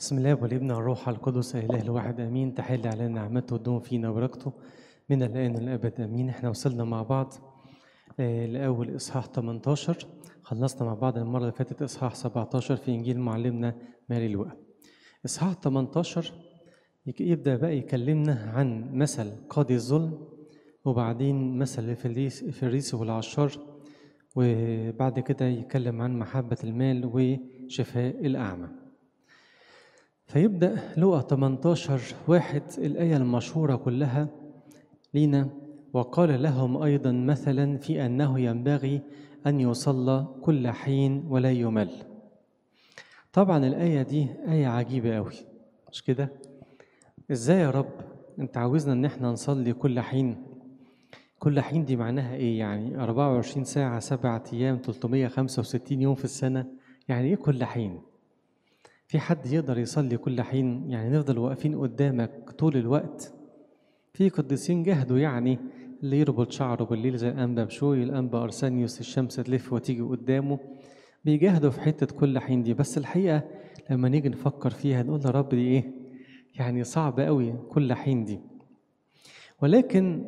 بسم الله والابن الروح القدس الاله الواحد امين تحل علينا نعمته ودوم فينا بركته من الان الابد امين احنا وصلنا مع بعض آه، لاول اصحاح 18 خلصنا مع بعض المره اللي فاتت اصحاح 17 في انجيل معلمنا ماري لوقا اصحاح 18 يبدا بقى يكلمنا عن مثل قاضي الظلم وبعدين مثل الفريس والعشار وبعد كده يتكلم عن محبه المال وشفاء الاعمى فيبدأ لوقا 18 واحد الآية المشهورة كلها لينا وقال لهم أيضا مثلا في أنه ينبغي أن يصلى كل حين ولا يمل طبعا الآية دي آية عجيبة أوي مش كده؟ إزاي يا رب أنت عاوزنا إن إحنا نصلي كل حين كل حين دي معناها إيه يعني 24 ساعة 7 أيام 365 يوم في السنة يعني إيه كل حين؟ في حد يقدر يصلي كل حين يعني نفضل واقفين قدامك طول الوقت في قديسين جهدوا يعني اللي يربط شعره بالليل زي الأنبا بشوي الأنبا أرسانيوس الشمس تلف وتيجي قدامه بيجاهدوا في حتة كل حين دي بس الحقيقة لما نيجي نفكر فيها نقول يا رب دي إيه يعني صعب قوي كل حين دي ولكن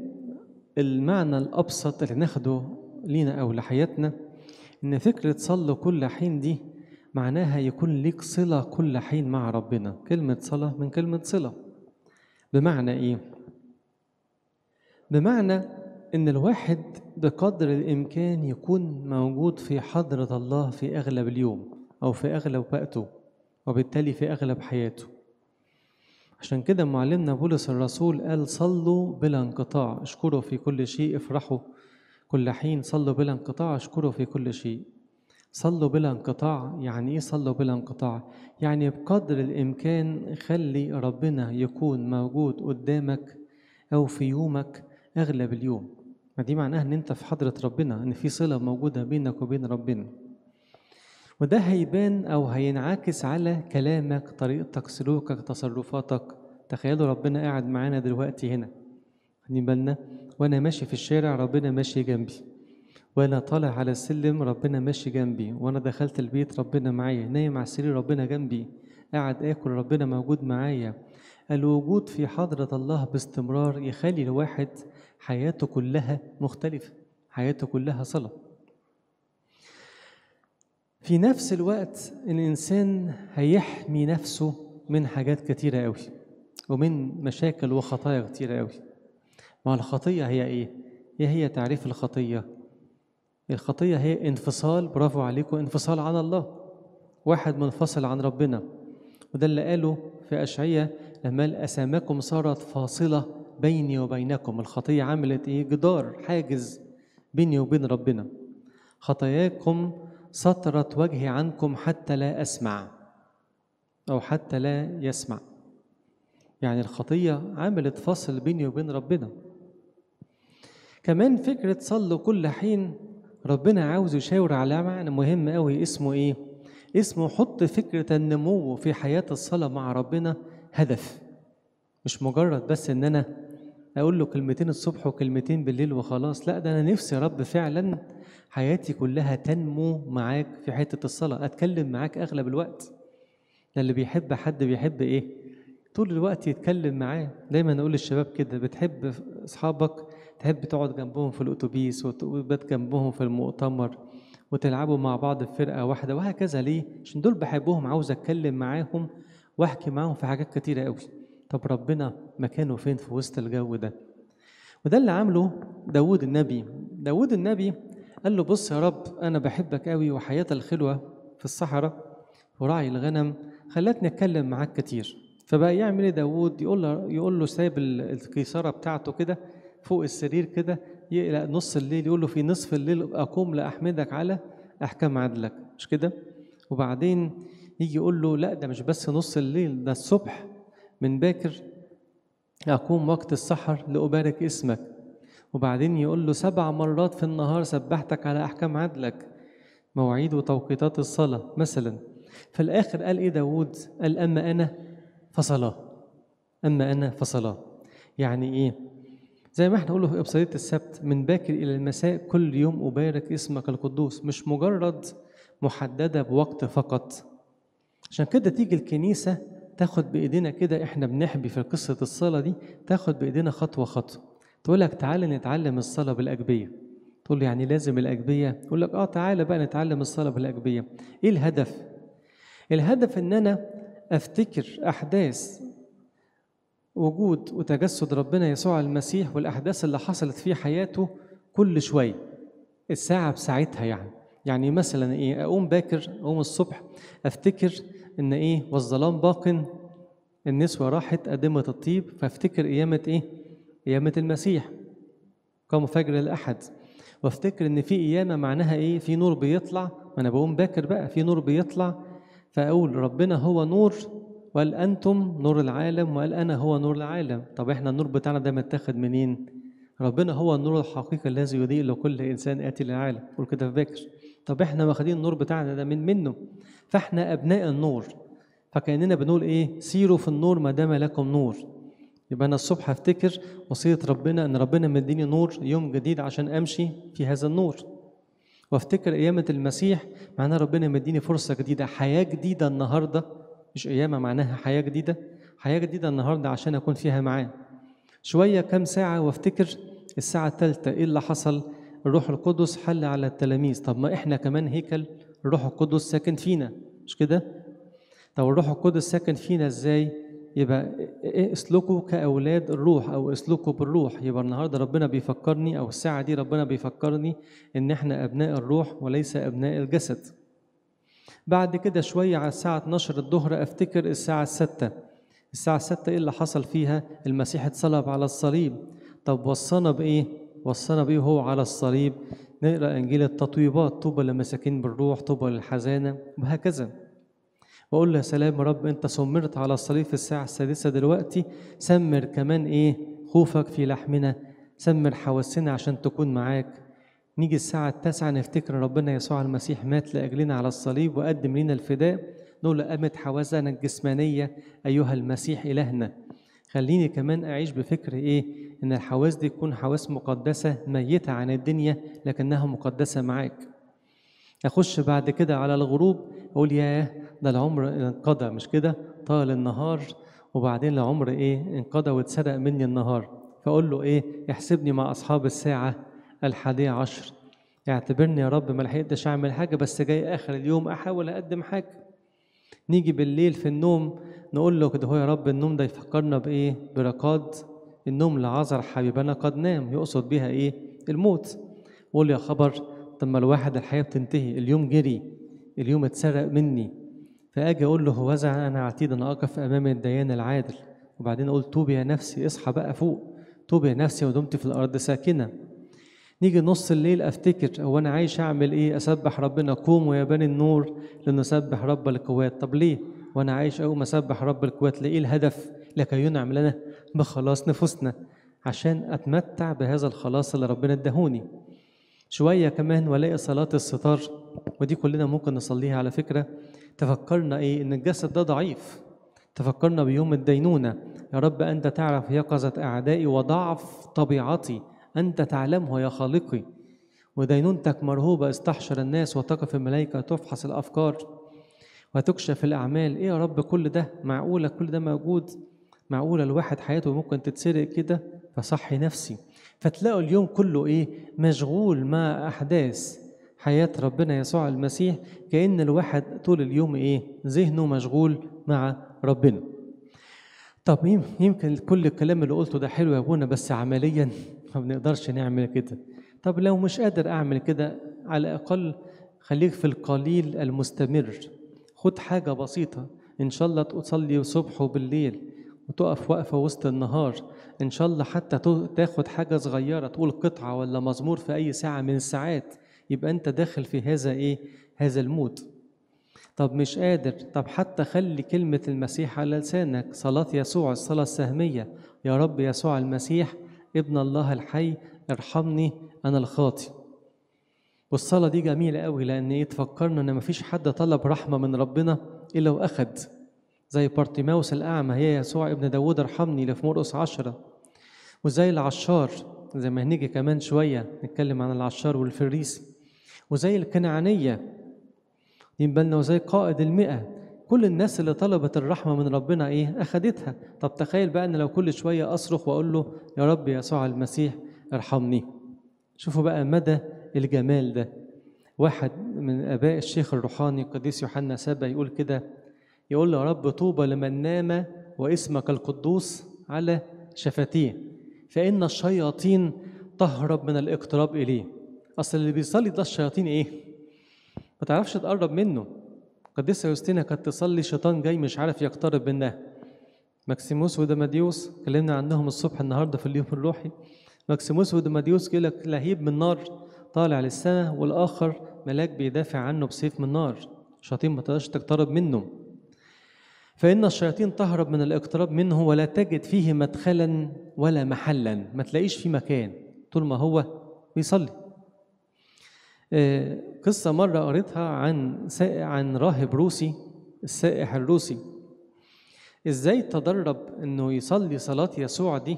المعنى الأبسط اللي ناخده لينا أو لحياتنا إن فكرة صلوا كل حين دي معناها يكون ليك صلة كل حين مع ربنا كلمة صلاة من كلمة صلة بمعنى إيه؟ بمعنى إن الواحد بقدر الإمكان يكون موجود في حضرة الله في أغلب اليوم أو في أغلب وقته وبالتالي في أغلب حياته عشان كده معلمنا بولس الرسول قال صلوا بلا انقطاع اشكروا في كل شيء افرحوا كل حين صلوا بلا انقطاع اشكروا في كل شيء صلوا بلا انقطاع يعني ايه صلوا بلا انقطاع يعني بقدر الامكان خلي ربنا يكون موجود قدامك او في يومك اغلب اليوم ما دي معناها ان انت في حضره ربنا ان في صله موجوده بينك وبين ربنا وده هيبان او هينعكس على كلامك طريقتك سلوكك تصرفاتك تخيلوا ربنا قاعد معانا دلوقتي هنا خلي بالنا وانا ماشي في الشارع ربنا ماشي جنبي وانا طالع على السلم ربنا ماشي جنبي وانا دخلت البيت ربنا معايا نايم على السرير ربنا جنبي قاعد اكل ربنا موجود معايا الوجود في حضرة الله باستمرار يخلي الواحد حياته كلها مختلفة حياته كلها صلاة في نفس الوقت الإنسان هيحمي نفسه من حاجات كتيرة قوي ومن مشاكل وخطايا كتيرة قوي ما الخطية هي إيه؟ إيه هي تعريف الخطية؟ الخطية هي انفصال برافو عليكم انفصال عن الله واحد منفصل عن ربنا وده اللي قاله في أشعية لما قال أساماكم صارت فاصلة بيني وبينكم الخطية عملت إيه جدار حاجز بيني وبين ربنا خطاياكم سترت وجهي عنكم حتى لا أسمع أو حتى لا يسمع يعني الخطية عملت فصل بيني وبين ربنا كمان فكرة صلوا كل حين ربنا عاوز يشاور على معنى مهم قوي اسمه ايه اسمه حط فكرة النمو في حياة الصلاة مع ربنا هدف مش مجرد بس ان انا اقول له كلمتين الصبح وكلمتين بالليل وخلاص لا ده انا نفسي يا رب فعلا حياتي كلها تنمو معاك في حتة الصلاة اتكلم معاك اغلب الوقت ده اللي بيحب حد بيحب ايه طول الوقت يتكلم معاه دايما اقول للشباب كده بتحب اصحابك تحب تقعد جنبهم في الأتوبيس وتبات جنبهم في المؤتمر وتلعبوا مع بعض في فرقة واحدة وهكذا ليه؟ عشان دول بحبهم عاوز أتكلم معاهم وأحكي معاهم في حاجات كتيرة قوي طب ربنا مكانه فين في وسط الجو ده؟ وده اللي عامله داوود النبي داوود النبي قال له بص يا رب أنا بحبك قوي وحياتي الخلوة في الصحراء وراعي الغنم خلتني أتكلم معاك كتير فبقى يعمل ايه داوود يقول له يقول له سايب القيصرة بتاعته كده فوق السرير كده يقلق نص الليل يقول له في نصف الليل أقوم لأحمدك على أحكام عدلك مش كده وبعدين يجي يقول له لا ده مش بس نص الليل ده الصبح من باكر أقوم وقت السحر لأبارك اسمك وبعدين يقول له سبع مرات في النهار سبحتك على أحكام عدلك مواعيد وتوقيتات الصلاة مثلا في الآخر قال إيه داوود قال أما أنا فصلاة أما أنا فصلاة يعني إيه زي ما احنا قوله في ابصارية السبت من باكر إلى المساء كل يوم أبارك اسمك القدوس مش مجرد محددة بوقت فقط عشان كده تيجي الكنيسة تاخد بإيدينا كده احنا بنحبي في قصة الصلاة دي تاخد بإيدينا خطوة خطوة تقول لك تعالى نتعلم الصلاة بالأجبية تقول له يعني لازم الأجبية يقول لك اه تعالى بقى نتعلم الصلاة بالأجبية ايه الهدف الهدف ان انا افتكر احداث وجود وتجسد ربنا يسوع المسيح والأحداث اللي حصلت في حياته كل شوية الساعة بساعتها يعني يعني مثلا إيه أقوم باكر أقوم الصبح أفتكر إن إيه والظلام باق النسوة راحت قدمت الطيب فافتكر قيامة إيه قيامة المسيح قام فجر الأحد وافتكر إن في قيامة معناها إيه في نور بيطلع وأنا بقوم باكر بقى في نور بيطلع فأقول ربنا هو نور وقال أنتم نور العالم وقال أنا هو نور العالم طب إحنا النور بتاعنا ده متاخد منين؟ ربنا هو النور الحقيقي الذي يضيء لكل إنسان آتي للعالم قول كده في بكر طب إحنا واخدين النور بتاعنا ده من منه فإحنا أبناء النور فكأننا بنقول إيه سيروا في النور ما دام لكم نور يبقى أنا الصبح أفتكر وصية ربنا إن ربنا مديني نور يوم جديد عشان أمشي في هذا النور وافتكر قيامة المسيح معناه ربنا مديني فرصة جديدة حياة جديدة النهاردة مش قيامة معناها حياة جديدة حياة جديدة النهاردة عشان أكون فيها معاه شوية كام ساعة وافتكر الساعة الثالثة إيه اللي حصل الروح القدس حل على التلاميذ طب ما إحنا كمان هيكل الروح القدس ساكن فينا مش كده طب الروح القدس ساكن فينا إزاي يبقى إيه اسلكوا كأولاد الروح أو اسلكوا بالروح يبقى النهاردة ربنا بيفكرني أو الساعة دي ربنا بيفكرني إن إحنا أبناء الروح وليس أبناء الجسد بعد كده شوية على الساعة 12 الظهر أفتكر الساعة 6 الساعة 6 إيه اللي حصل فيها المسيح اتصلب على الصليب طب وصانا بإيه وصانا بإيه هو على الصليب نقرأ إنجيل التطويبات طوبى للمساكين بالروح طوبى للحزانة وهكذا وأقول له سلام رب أنت سمرت على الصليب في الساعة السادسة دلوقتي سمر كمان إيه خوفك في لحمنا سمر حواسنا عشان تكون معاك نيجي الساعة التاسعة نفتكر ربنا يسوع المسيح مات لأجلنا على الصليب وقدم لنا الفداء نقول قامت حوازنا الجسمانية أيها المسيح إلهنا خليني كمان أعيش بفكر إيه إن الحواس دي تكون حواس مقدسة ميتة عن الدنيا لكنها مقدسة معاك أخش بعد كده على الغروب أقول ياه ده العمر انقضى مش كده طال النهار وبعدين العمر إيه انقضى واتسرق مني النهار فأقول له إيه احسبني مع أصحاب الساعة الحادية عشر اعتبرني يا رب ما لحقتش اعمل حاجه بس جاي اخر اليوم احاول اقدم حاجه نيجي بالليل في النوم نقول له كده هو يا رب النوم ده يفكرنا بايه بركاد النوم لعذر حبيبنا قد نام يقصد بيها ايه الموت قول يا خبر طب ما الواحد الحياه بتنتهي اليوم جري اليوم اتسرق مني فاجي اقول له هوذا انا عتيد انا اقف امام الديان العادل وبعدين اقول توبي يا نفسي اصحى بقى فوق توبي يا نفسي ودمت في الارض ساكنه نيجي نص الليل افتكر هو انا عايش اعمل ايه اسبح ربنا قوموا يا بني النور لنسبح رب القوات طب ليه وانا عايش اقوم اسبح رب القوات لايه الهدف لكي ينعم لنا بخلاص نفوسنا عشان اتمتع بهذا الخلاص اللي ربنا اداهوني شويه كمان والاقي صلاه الستار ودي كلنا ممكن نصليها على فكره تفكرنا ايه ان الجسد ده ضعيف تفكرنا بيوم الدينونه يا رب انت تعرف يقظه اعدائي وضعف طبيعتي أنت تعلمه يا خالقي ودينونتك مرهوبة استحشر الناس وتقف الملائكة تفحص الأفكار وتكشف الأعمال إيه يا رب كل ده معقولة كل ده موجود معقولة الواحد حياته ممكن تتسرق كده فصحي نفسي فتلاقوا اليوم كله إيه مشغول مع أحداث حياة ربنا يسوع المسيح كأن الواحد طول اليوم إيه ذهنه مشغول مع ربنا طب يمكن كل الكلام اللي قلته ده حلو يا ابونا بس عمليا ما بنقدرش نعمل كده طب لو مش قادر أعمل كده على الأقل خليك في القليل المستمر خد حاجة بسيطة إن شاء الله تصلي صبح وبالليل وتقف وقفة وسط النهار إن شاء الله حتى تاخد حاجة صغيرة تقول قطعة ولا مزمور في أي ساعة من الساعات يبقى أنت داخل في هذا إيه؟ هذا المود طب مش قادر طب حتى خلي كلمة المسيح على لسانك صلاة يسوع الصلاة السهمية يا رب يسوع المسيح ابن الله الحي ارحمني أنا الخاطي والصلاة دي جميلة قوي لأن إيه تفكرنا إن مفيش حد طلب رحمة من ربنا إلا وأخد زي بارتيماوس الأعمى هي يسوع ابن داود ارحمني اللي في مرقس عشرة وزي العشار زي ما هنيجي كمان شوية نتكلم عن العشار والفريسي وزي الكنعانية بالنا وزي قائد المئة كل الناس اللي طلبت الرحمة من ربنا إيه أخدتها طب تخيل بقى أن لو كل شوية أصرخ وأقول له يا رب يسوع المسيح ارحمني شوفوا بقى مدى الجمال ده واحد من آباء الشيخ الروحاني القديس يوحنا سابا يقول كده يقول له يا رب طوبى لمن نام واسمك القدوس على شفتيه فإن الشياطين تهرب من الاقتراب إليه أصل اللي بيصلي ده الشياطين إيه ما تعرفش تقرب منه قديسة يوستينا كانت تصلي شيطان جاي مش عارف يقترب منها ماكسيموس وديماديوس اتكلمنا عنهم الصبح النهارده في اليوم الروحي ماكسيموس وديماديوس يقول لك لهيب من نار طالع للسماء والاخر ملاك بيدافع عنه بسيف من نار الشياطين ما تقدرش تقترب منه فإن الشياطين تهرب من الاقتراب منه ولا تجد فيه مدخلا ولا محلا ما تلاقيش فيه مكان طول ما هو بيصلي آه، قصة مرة قريتها عن عن راهب روسي السائح الروسي ازاي تدرب انه يصلي صلاة يسوع دي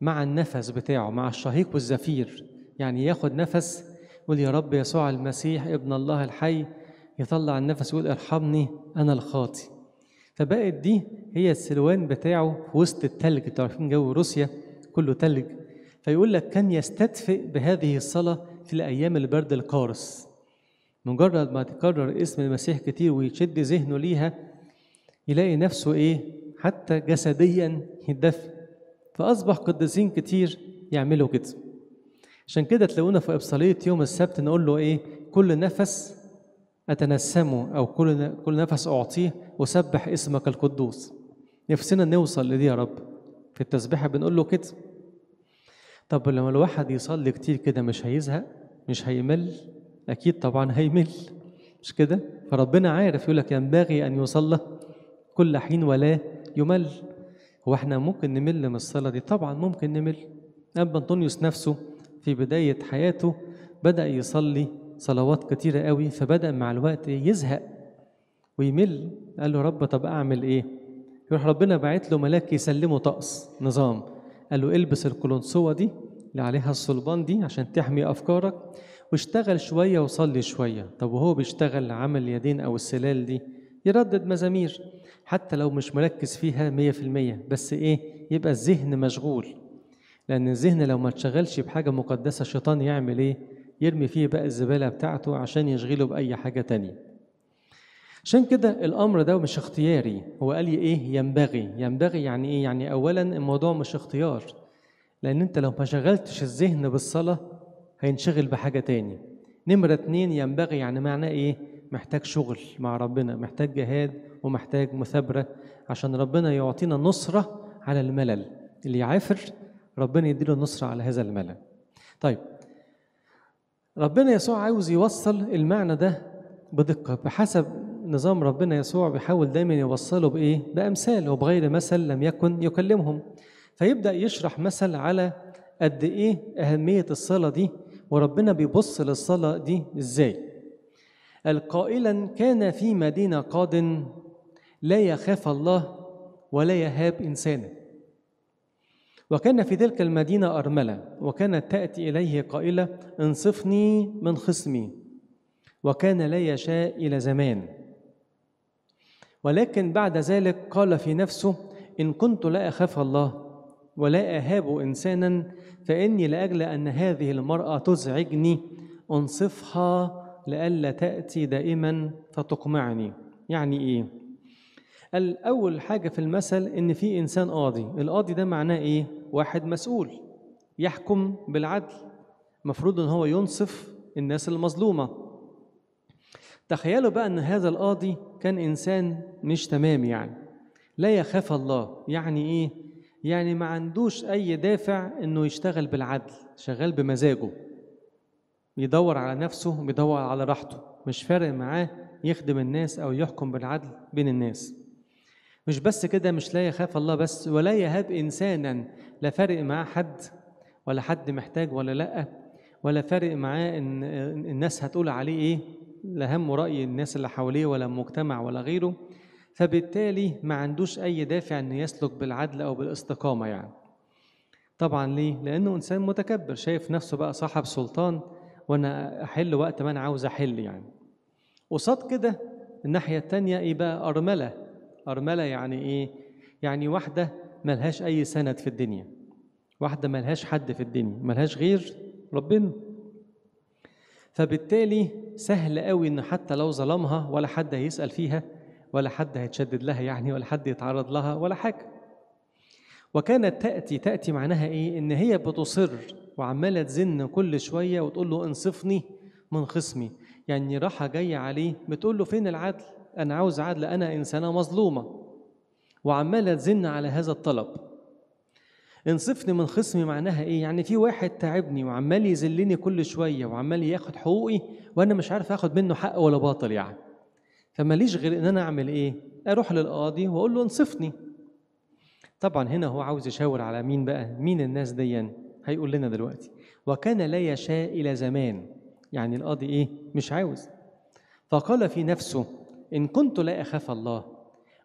مع النفس بتاعه مع الشهيق والزفير يعني ياخد نفس يقول يا رب يسوع المسيح ابن الله الحي يطلع النفس يقول ارحمني انا الخاطي فبقت دي هي السلوان بتاعه في وسط التلج انتوا عارفين جو روسيا كله تلج فيقول لك كان يستدفئ بهذه الصلاة في الأيام البرد القارس مجرد ما تكرر اسم المسيح كتير ويشد ذهنه ليها يلاقي نفسه إيه حتى جسديا يتدفي فأصبح قديسين كتير يعملوا كده عشان كده تلاقونا في إبصالية يوم السبت نقول له إيه كل نفس أتنسمه أو كل كل نفس أعطيه وسبح اسمك القدوس نفسنا نوصل لدي يا رب في التسبيحة بنقول له كده طب لما الواحد يصلي كتير كده مش هيزهق مش هيمل أكيد طبعا هيمل مش كده فربنا عارف يقول لك ينبغي أن يصلى كل حين ولا يمل هو احنا ممكن نمل من الصلاة دي طبعا ممكن نمل ابا أنطونيوس نفسه في بداية حياته بدأ يصلي صلوات كتيرة قوي فبدأ مع الوقت يزهق ويمل قال له رب طب أعمل إيه يروح ربنا باعت له ملاك يسلمه طقس نظام قال له البس القلنسوه دي اللي عليها الصلبان دي عشان تحمي أفكارك واشتغل شوية وصلي شوية طب وهو بيشتغل عمل اليدين أو السلال دي يردد مزامير حتى لو مش مركز فيها مية في المية بس إيه يبقى الذهن مشغول لأن الذهن لو ما اتشغلش بحاجة مقدسة الشيطان يعمل إيه يرمي فيه بقى الزبالة بتاعته عشان يشغله بأي حاجة تانية عشان كده الأمر ده مش اختياري هو قال لي إيه ينبغي ينبغي يعني إيه يعني أولا الموضوع مش اختيار لأن أنت لو ما شغلتش الذهن بالصلاة هينشغل بحاجة تاني نمرة اتنين ينبغي يعني معناه إيه؟ محتاج شغل مع ربنا محتاج جهاد ومحتاج مثابرة عشان ربنا يعطينا نصرة على الملل اللي يعافر ربنا يديله النصرة على هذا الملل طيب ربنا يسوع عاوز يوصل المعنى ده بدقة بحسب نظام ربنا يسوع بيحاول دايما يوصله بإيه؟ بأمثال وبغير مثل لم يكن يكلمهم فيبدأ يشرح مثل على قد إيه أهمية الصلاة دي وربنا بيبص للصلاة دي إزاي قال قائلا كان في مدينة قاد لا يخاف الله ولا يهاب إنسانا وكان في تلك المدينة أرملة وكانت تأتي إليه قائلة انصفني من خصمي وكان لا يشاء إلى زمان ولكن بعد ذلك قال في نفسه إن كنت لا أخاف الله ولا أهاب إنسانا فإني لأجل أن هذه المرأة تزعجني أنصفها لئلا تأتي دائما فتقمعني يعني إيه؟ قال أول حاجة في المثل إن في إنسان قاضي القاضي ده معناه إيه؟ واحد مسؤول يحكم بالعدل مفروض إن هو ينصف الناس المظلومة تخيلوا بقى أن هذا القاضي كان إنسان مش تمام يعني لا يخاف الله يعني إيه؟ يعني ما عندوش أي دافع إنه يشتغل بالعدل شغال بمزاجه بيدور على نفسه بيدور على راحته مش فارق معاه يخدم الناس أو يحكم بالعدل بين الناس مش بس كده مش لا يخاف الله بس ولا يهاب إنسانا لا فارق معاه حد ولا حد محتاج ولا لأ ولا فارق معاه إن الناس هتقول عليه إيه لا همه رأي الناس اللي حواليه ولا المجتمع ولا غيره فبالتالي ما عندوش أي دافع إنه يسلك بالعدل أو بالاستقامة يعني طبعا ليه؟ لأنه إنسان متكبر شايف نفسه بقى صاحب سلطان وأنا أحل وقت ما أنا عاوز أحل يعني قصاد كده الناحية التانية إيه بقى أرملة أرملة يعني إيه؟ يعني واحدة ملهاش أي سند في الدنيا واحدة ملهاش حد في الدنيا ملهاش غير ربنا فبالتالي سهل قوي إن حتى لو ظلمها ولا حد هيسأل فيها ولا حد هيتشدد لها يعني ولا حد يتعرض لها ولا حاجة وكانت تأتي تأتي معناها إيه؟ إن هي بتصر وعمالة تزن كل شوية وتقول له انصفني من خصمي يعني راحة جاية عليه بتقول له فين العدل؟ أنا عاوز عدل أنا إنسانة مظلومة وعمالة تزن على هذا الطلب انصفني من خصمي معناها ايه يعني في واحد تعبني وعمال يذلني كل شويه وعمال ياخد حقوقي وانا مش عارف اخد منه حق ولا باطل يعني فماليش غير ان انا اعمل ايه اروح للقاضي واقول له انصفني طبعا هنا هو عاوز يشاور على مين بقى مين الناس دي هيقول لنا دلوقتي وكان لا يشاء الى زمان يعني القاضي ايه مش عاوز فقال في نفسه ان كنت لا اخاف الله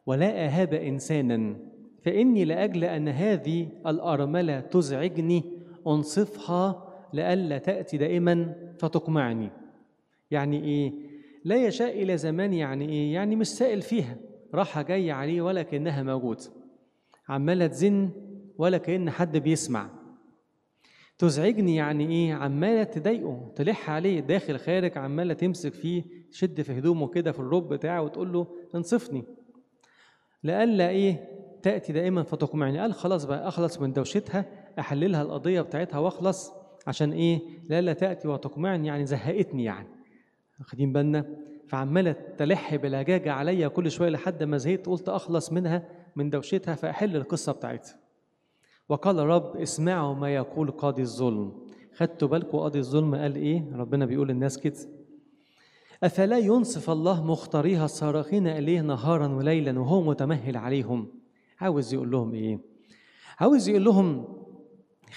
ولا اهاب انسانا فاني لاجل ان هذه الارمله تزعجني انصفها لئلا تاتي دائما فتقمعني يعني ايه لا يشاء إلى زمان يعني إيه؟ يعني مش سائل فيها راحة جاية عليه ولا كأنها موجودة عمالة تزن ولا كأن حد بيسمع تزعجني يعني إيه عمالة تضايقه تلح عليه داخل خارج عمالة تمسك فيه تشد في هدومه كده في الرب بتاعه وتقول له انصفني لألا إيه تأتي دائما فتقمعني قال خلاص بقى أخلص من دوشتها أحللها القضية بتاعتها وأخلص عشان إيه لألا تأتي وتقمعني يعني زهقتني يعني واخدين بالنا فعمالة تلح بلجاجة عليا كل شوية لحد ما زهقت قلت أخلص منها من دوشتها فأحل القصة بتاعتها وقال رب اسمعوا ما يقول قاضي الظلم خدتوا بالكم قاضي الظلم قال إيه ربنا بيقول للناس كده أفلا ينصف الله مختاريها الصارخين إليه نهارا وليلا وهو متمهل عليهم عاوز يقول لهم إيه عاوز يقول لهم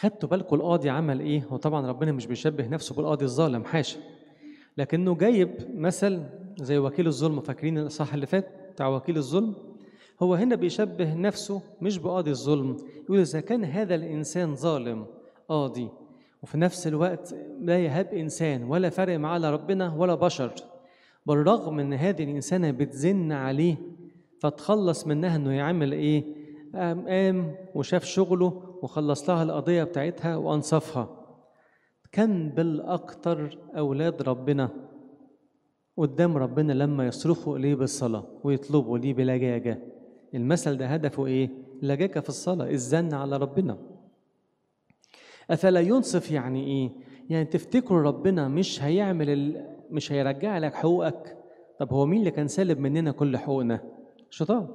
خدتوا بالكم القاضي عمل إيه وطبعا ربنا مش بيشبه نفسه بالقاضي الظالم حاشا لكنه جايب مثل زي وكيل الظلم فاكرين الاصحاح اللي فات بتاع وكيل الظلم هو هنا بيشبه نفسه مش بقاضي الظلم يقول اذا كان هذا الانسان ظالم قاضي وفي نفس الوقت لا يهاب انسان ولا فرق معاه على ربنا ولا بشر بالرغم ان هذه الانسانه بتزن عليه فتخلص منها انه يعمل ايه قام قام وشاف شغله وخلص لها القضيه بتاعتها وانصفها كم بالأكثر أولاد ربنا قدام ربنا لما يصرخوا إليه بالصلاة ويطلبوا ليه بلجاجة المثل ده هدفه إيه؟ لجاجة في الصلاة الزن على ربنا أفلا ينصف يعني إيه؟ يعني تفتكروا ربنا مش هيعمل ال... مش هيرجع لك حقوقك طب هو مين اللي كان سالب مننا كل حقوقنا؟ الشيطان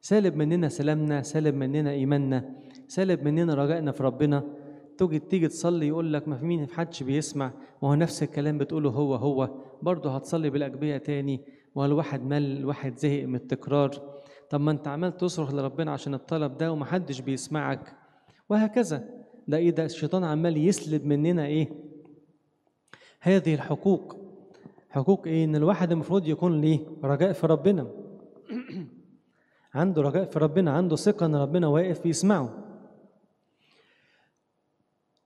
سالب مننا سلامنا سالب مننا إيماننا سالب مننا رجائنا في ربنا تيجي تيجي تصلي يقول لك ما في مين في حدش بيسمع ما هو نفس الكلام بتقوله هو هو برضه هتصلي بالاجبيه تاني والواحد مل الواحد زهق من التكرار طب ما انت عمال تصرخ لربنا عشان الطلب ده ومحدش بيسمعك وهكذا ده ايه ده الشيطان عمال يسلب مننا ايه هذه الحقوق حقوق ايه ان الواحد المفروض يكون ليه رجاء في ربنا عنده رجاء في ربنا عنده ثقه ان ربنا واقف بيسمعه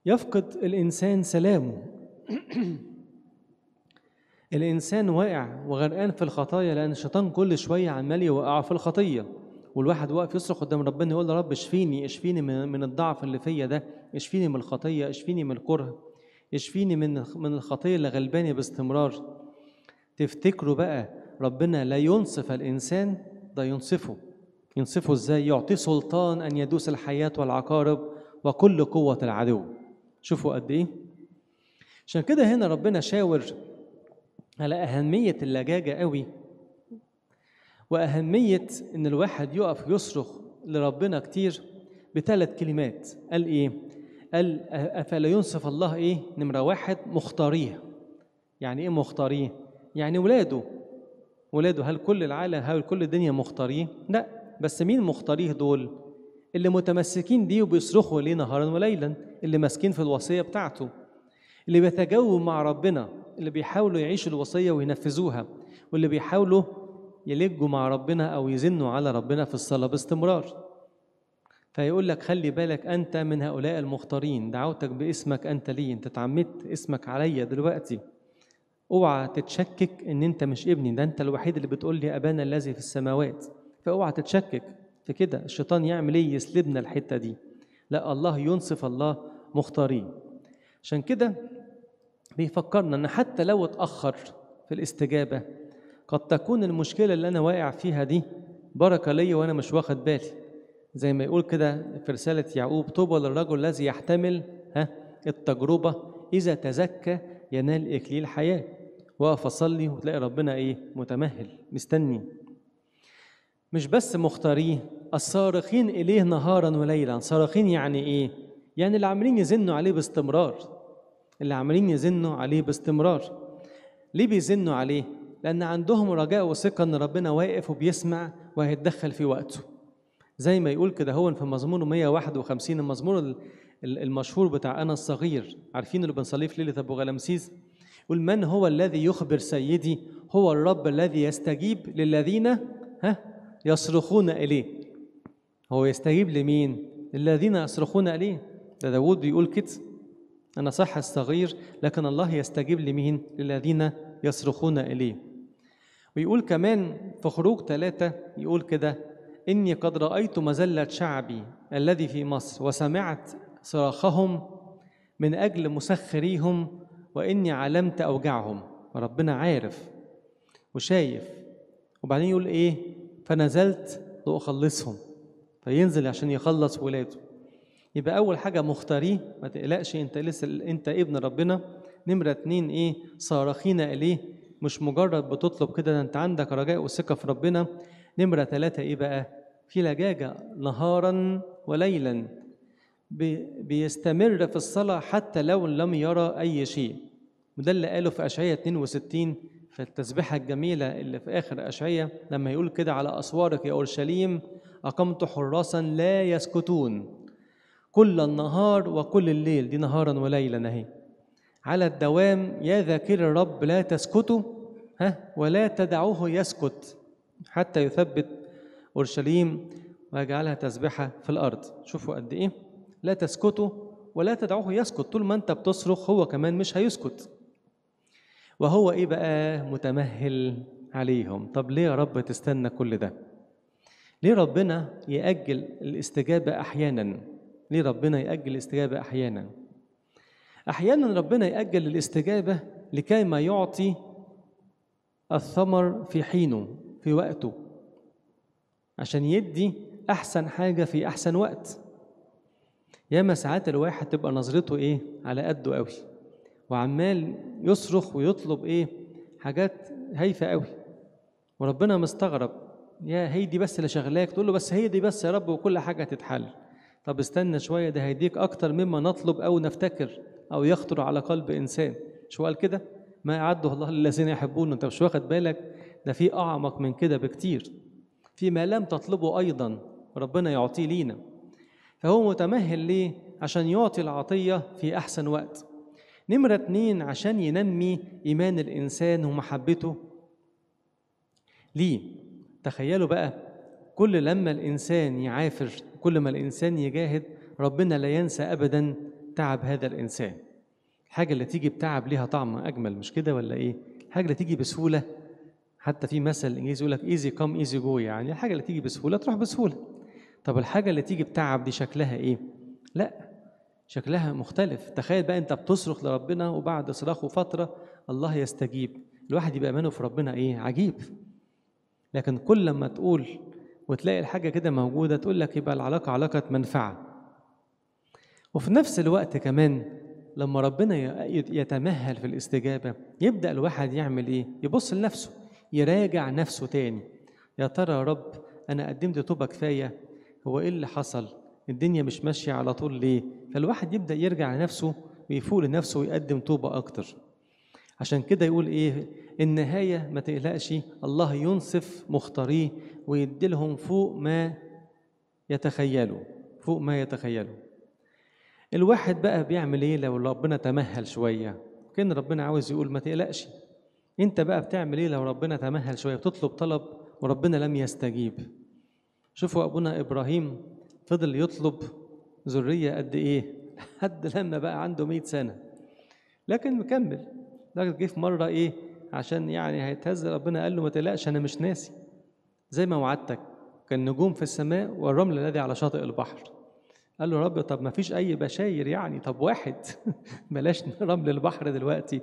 يفقد الإنسان سلامه الإنسان واقع وغرقان في الخطايا لأن الشيطان كل شوية عمال يوقعه في الخطية والواحد واقف يصرخ قدام ربنا يقول يا رب اشفيني اشفيني من الضعف اللي فيا ده اشفيني من الخطية اشفيني من الكره اشفيني من من الخطية اللي غلباني باستمرار تفتكروا بقى ربنا لا ينصف الإنسان ده ينصفه ينصفه ازاي يعطيه سلطان أن يدوس الحياة والعقارب وكل قوة العدو شوفوا قد ايه عشان كده هنا ربنا شاور على أهمية اللجاجة قوي وأهمية إن الواحد يقف يصرخ لربنا كتير بثلاث كلمات قال إيه؟ قال أفلا ينصف الله إيه؟ نمرة واحد مختاريه يعني إيه مختاريه؟ يعني ولاده ولاده هل كل العالم هل كل الدنيا مختاريه؟ لا بس مين مختاريه دول؟ اللي متمسكين بيه وبيصرخوا ليه نهارا وليلا اللي ماسكين في الوصية بتاعته اللي بيتجاوبوا مع ربنا اللي بيحاولوا يعيشوا الوصية وينفذوها واللي بيحاولوا يلجوا مع ربنا أو يزنوا على ربنا في الصلاة باستمرار فيقول لك خلي بالك أنت من هؤلاء المختارين دعوتك باسمك أنت لي أنت تعمدت اسمك عليا دلوقتي اوعى تتشكك ان انت مش ابني ده انت الوحيد اللي بتقول لي ابانا الذي في السماوات فاوعى تتشكك في كده الشيطان يعمل ايه يسلبنا الحته دي لا الله ينصف الله مختارين عشان كده بيفكرنا ان حتى لو اتاخر في الاستجابه قد تكون المشكله اللي انا واقع فيها دي بركه ليا وانا مش واخد بالي زي ما يقول كده في رساله يعقوب طوبى للرجل الذي يحتمل ها التجربه اذا تزكى ينال اكليل حياه واقف اصلي وتلاقي ربنا ايه متمهل مستني مش بس مختاريه الصارخين إليه نهارا وليلا صارخين يعني إيه؟ يعني اللي عاملين يزنوا عليه باستمرار اللي عاملين يزنوا عليه باستمرار ليه بيزنوا عليه؟ لأن عندهم رجاء وثقة إن ربنا واقف وبيسمع وهيتدخل في وقته زي ما يقول كده هو في مزمور 151 المزمور المشهور بتاع أنا الصغير عارفين اللي بنصليه في ليلة أبو غلمسيس يقول من هو الذي يخبر سيدي هو الرب الذي يستجيب للذين ها يصرخون إليه هو يستجيب لمين؟ الذين يصرخون إليه ده داود بيقول كده أنا صح الصغير لكن الله يستجيب لمين؟ للذين يصرخون إليه ويقول كمان في خروج ثلاثة يقول كده إني قد رأيت مزلة شعبي الذي في مصر وسمعت صراخهم من أجل مسخريهم وإني علمت أوجعهم ربنا عارف وشايف وبعدين يقول إيه فنزلت لأخلصهم فينزل عشان يخلص ولاده يبقى أول حاجة مختاريه ما تقلقش أنت لسه أنت ابن ربنا نمرة اتنين إيه صارخين إليه مش مجرد بتطلب كده ده أنت عندك رجاء وثقة في ربنا نمرة ثلاثة إيه بقى في لجاجة نهارا وليلا بيستمر في الصلاة حتى لو لم يرى أي شيء وده اللي قاله في أشعية 62 في التسبيحة الجميلة اللي في آخر أشعية لما يقول كده على أسوارك يا أورشليم أقمت حراسا لا يسكتون كل النهار وكل الليل دي نهارا وليلا أهي على الدوام يا ذاكر الرب لا تسكتوا ها ولا تدعوه يسكت حتى يثبت أورشليم ويجعلها تسبحة في الأرض شوفوا قد إيه لا تسكتوا ولا تدعوه يسكت طول ما أنت بتصرخ هو كمان مش هيسكت وهو إيه بقى متمهل عليهم طب ليه يا رب تستنى كل ده ليه ربنا يأجل الاستجابة أحيانا ليه ربنا يأجل الاستجابة أحيانا أحيانا ربنا يأجل الاستجابة لكي ما يعطي الثمر في حينه في وقته عشان يدي أحسن حاجة في أحسن وقت ياما ساعات الواحد تبقى نظرته إيه على قده قوي وعمال يصرخ ويطلب ايه حاجات هايفه قوي وربنا مستغرب يا هي دي بس اللي شغلاك تقول له بس هي دي بس يا رب وكل حاجه هتتحل طب استنى شويه ده هيديك اكتر مما نطلب او نفتكر او يخطر على قلب انسان شو قال كده ما يعده الله للذين يحبون انت مش واخد بالك ده في اعمق من كده بكتير فيما لم تطلبه ايضا ربنا يعطيه لينا فهو متمهل ليه عشان يعطي العطيه في احسن وقت نمرة اتنين عشان ينمي إيمان الإنسان ومحبته ليه تخيلوا بقى كل لما الإنسان يعافر كل ما الإنسان يجاهد ربنا لا ينسى أبدا تعب هذا الإنسان الحاجة اللي تيجي بتعب ليها طعم أجمل مش كده ولا إيه الحاجة اللي تيجي بسهولة حتى في مثل الإنجليزي يقول لك ايزي كوم ايزي جو يعني الحاجة اللي تيجي بسهولة تروح بسهولة طب الحاجة اللي تيجي بتعب دي شكلها إيه لا شكلها مختلف تخيل بقى انت بتصرخ لربنا وبعد صراخه فتره الله يستجيب الواحد يبقى ايمانه في ربنا ايه عجيب لكن كل لما تقول وتلاقي الحاجه كده موجوده تقول لك يبقى العلاقه علاقه منفعه وفي نفس الوقت كمان لما ربنا يتمهل في الاستجابه يبدا الواحد يعمل ايه يبص لنفسه يراجع نفسه تاني يا ترى يا رب انا قدمت توبه كفايه هو ايه اللي حصل الدنيا مش ماشية على طول ليه فالواحد يبدأ يرجع لنفسه ويفوق لنفسه ويقدم توبة أكتر عشان كده يقول إيه النهاية ما تقلقش الله ينصف مختاريه ويديلهم فوق ما يتخيلوا فوق ما يتخيلوا الواحد بقى بيعمل ايه لو ربنا تمهل شوية كان ربنا عاوز يقول ما تقلقش انت بقى بتعمل ايه لو ربنا تمهل شوية بتطلب طلب وربنا لم يستجيب شوفوا أبونا إبراهيم فضل يطلب ذرية قد إيه؟ لحد لما بقى عنده 100 سنة لكن مكمل لكن جه في مرة إيه؟ عشان يعني هيتهز ربنا قال له ما تقلقش أنا مش ناسي زي ما وعدتك كان نجوم في السماء والرمل الذي على شاطئ البحر قال له يا رب طب ما فيش أي بشاير يعني طب واحد بلاش رمل البحر دلوقتي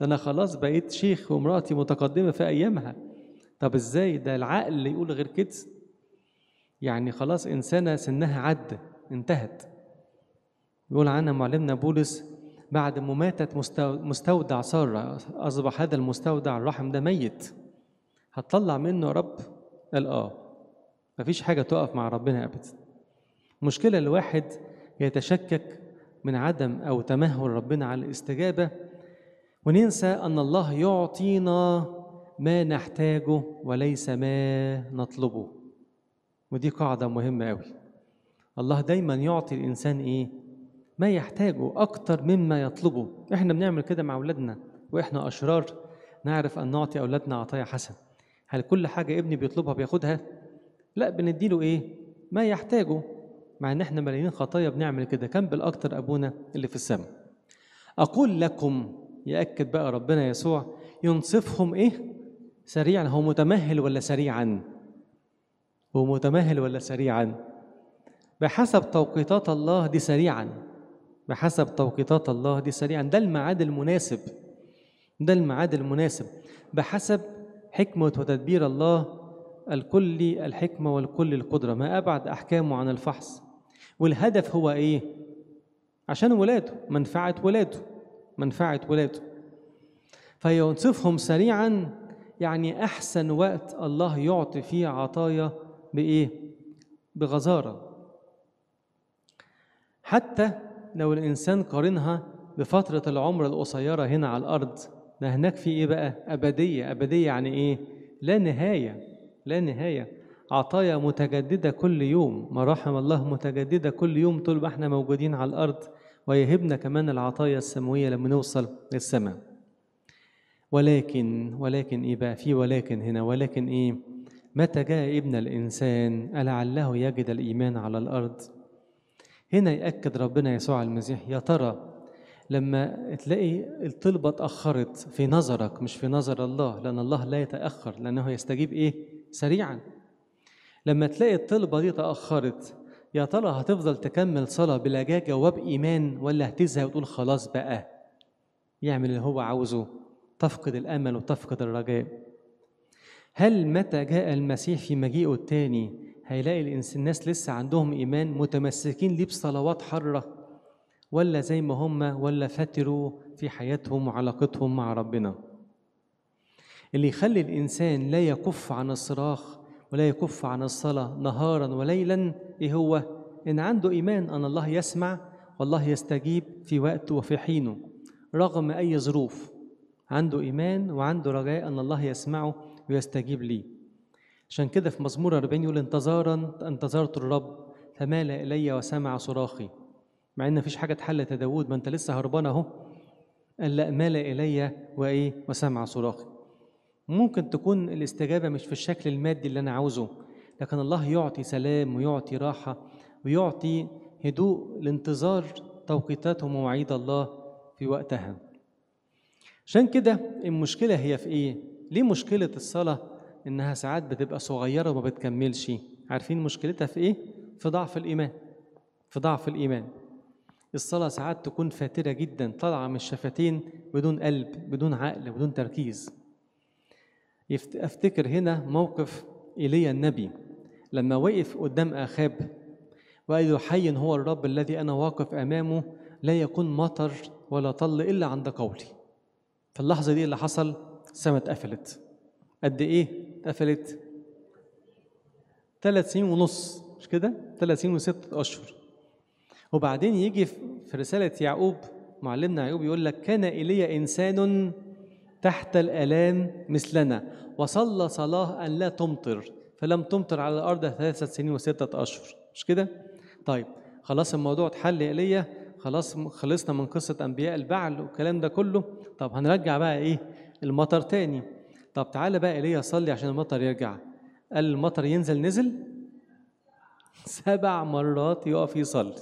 ده أنا خلاص بقيت شيخ ومراتي متقدمة في أيامها طب إزاي ده العقل يقول غير كده يعني خلاص إنسانة سنها عد انتهت يقول عنها معلمنا بولس بعد مماتة مستودع سارة أصبح هذا المستودع الرحم ده ميت هتطلع منه يا رب قال آه مفيش حاجة تقف مع ربنا أبدا مشكلة الواحد يتشكك من عدم أو تمهل ربنا على الاستجابة وننسى أن الله يعطينا ما نحتاجه وليس ما نطلبه ودي قاعدة مهمة أوي الله دايما يعطي الإنسان إيه؟ ما يحتاجه أكتر مما يطلبه إحنا بنعمل كده مع أولادنا وإحنا أشرار نعرف أن نعطي أولادنا عطايا حسنة هل كل حاجة ابني بيطلبها بياخدها؟ لا بنديله إيه؟ ما يحتاجه مع إن إحنا ملايين خطايا بنعمل كده كان بالأكتر أبونا اللي في السماء أقول لكم يأكد بقى ربنا يسوع ينصفهم إيه؟ سريعا هو متمهل ولا سريعا؟ ومتمهل ولا سريعا بحسب توقيتات الله دي سريعا بحسب توقيتات الله دي سريعا ده الميعاد المناسب ده الميعاد المناسب بحسب حكمة وتدبير الله الكل الحكمة والكل القدرة ما أبعد أحكامه عن الفحص والهدف هو إيه؟ عشان ولاده منفعة ولاده منفعة ولاده فينصفهم سريعا يعني أحسن وقت الله يعطي فيه عطايا بإيه؟ بغزارة حتى لو الإنسان قارنها بفترة العمر القصيرة هنا على الأرض ده هناك في إيه بقى؟ أبدية أبدية يعني إيه؟ لا نهاية لا نهاية عطايا متجددة كل يوم مراحم الله متجددة كل يوم طول ما احنا موجودين على الأرض ويهبنا كمان العطايا السماوية لما نوصل للسماء ولكن ولكن إيه بقى؟ في ولكن هنا ولكن إيه؟ متى جاء ابن الإنسان ألعله يجد الإيمان على الأرض هنا يأكد ربنا يسوع المسيح يا ترى لما تلاقي الطلبة اتأخرت في نظرك مش في نظر الله لأن الله لا يتأخر لأنه يستجيب إيه سريعا لما تلاقي الطلبة دي تأخرت يا ترى هتفضل تكمل صلاة بلا جا جواب إيمان ولا هتزهق وتقول خلاص بقى يعمل اللي هو عاوزه تفقد الأمل وتفقد الرجاء هل متى جاء المسيح في مجيئه الثاني هيلاقي الناس لسه عندهم إيمان متمسكين ليه بصلوات حرة ولا زي ما هم ولا فتروا في حياتهم وعلاقتهم مع ربنا اللي يخلي الإنسان لا يكف عن الصراخ ولا يكف عن الصلاة نهارا وليلا إيه هو؟ إن عنده إيمان أن الله يسمع والله يستجيب في وقته وفي حينه رغم أي ظروف عنده إيمان وعنده رجاء أن الله يسمعه ويستجيب لي عشان كده في مزمور 40 يقول انتظارا انتظرت الرب فمال إلي وسمع صراخي مع إن مفيش حاجة اتحلت يا داوود ما أنت لسه هربان أهو قال لا مال إلي وإيه وسمع صراخي ممكن تكون الاستجابة مش في الشكل المادي اللي أنا عاوزه لكن الله يعطي سلام ويعطي راحة ويعطي هدوء لانتظار توقيتات ومواعيد الله في وقتها عشان كده المشكلة هي في إيه؟ ليه مشكلة الصلاة إنها ساعات بتبقى صغيرة وما بتكملش عارفين مشكلتها في إيه؟ في ضعف الإيمان في ضعف الإيمان الصلاة ساعات تكون فاترة جدا طالعة من الشفتين بدون قلب بدون عقل بدون تركيز أفتكر هنا موقف إيليا النبي لما وقف قدام آخاب وقال له حي هو الرب الذي أنا واقف أمامه لا يكون مطر ولا طل إلا عند قولي في اللحظة دي اللي حصل السماء اتقفلت قد ايه اتقفلت ثلاث سنين ونص مش كده ثلاث سنين وستة أشهر وبعدين يجي في رسالة يعقوب معلمنا يعقوب يقول لك كان إلي إنسان تحت الآلام مثلنا وصلى صلاة أن لا تمطر فلم تمطر على الأرض ثلاثة سنين وستة أشهر مش كده؟ طيب خلاص الموضوع اتحل إيليا خلاص خلصنا من قصة أنبياء البعل والكلام ده كله طب هنرجع بقى إيه المطر تاني طب تعالى بقى ليه صلي عشان المطر يرجع قال المطر ينزل نزل سبع مرات يقف يصلي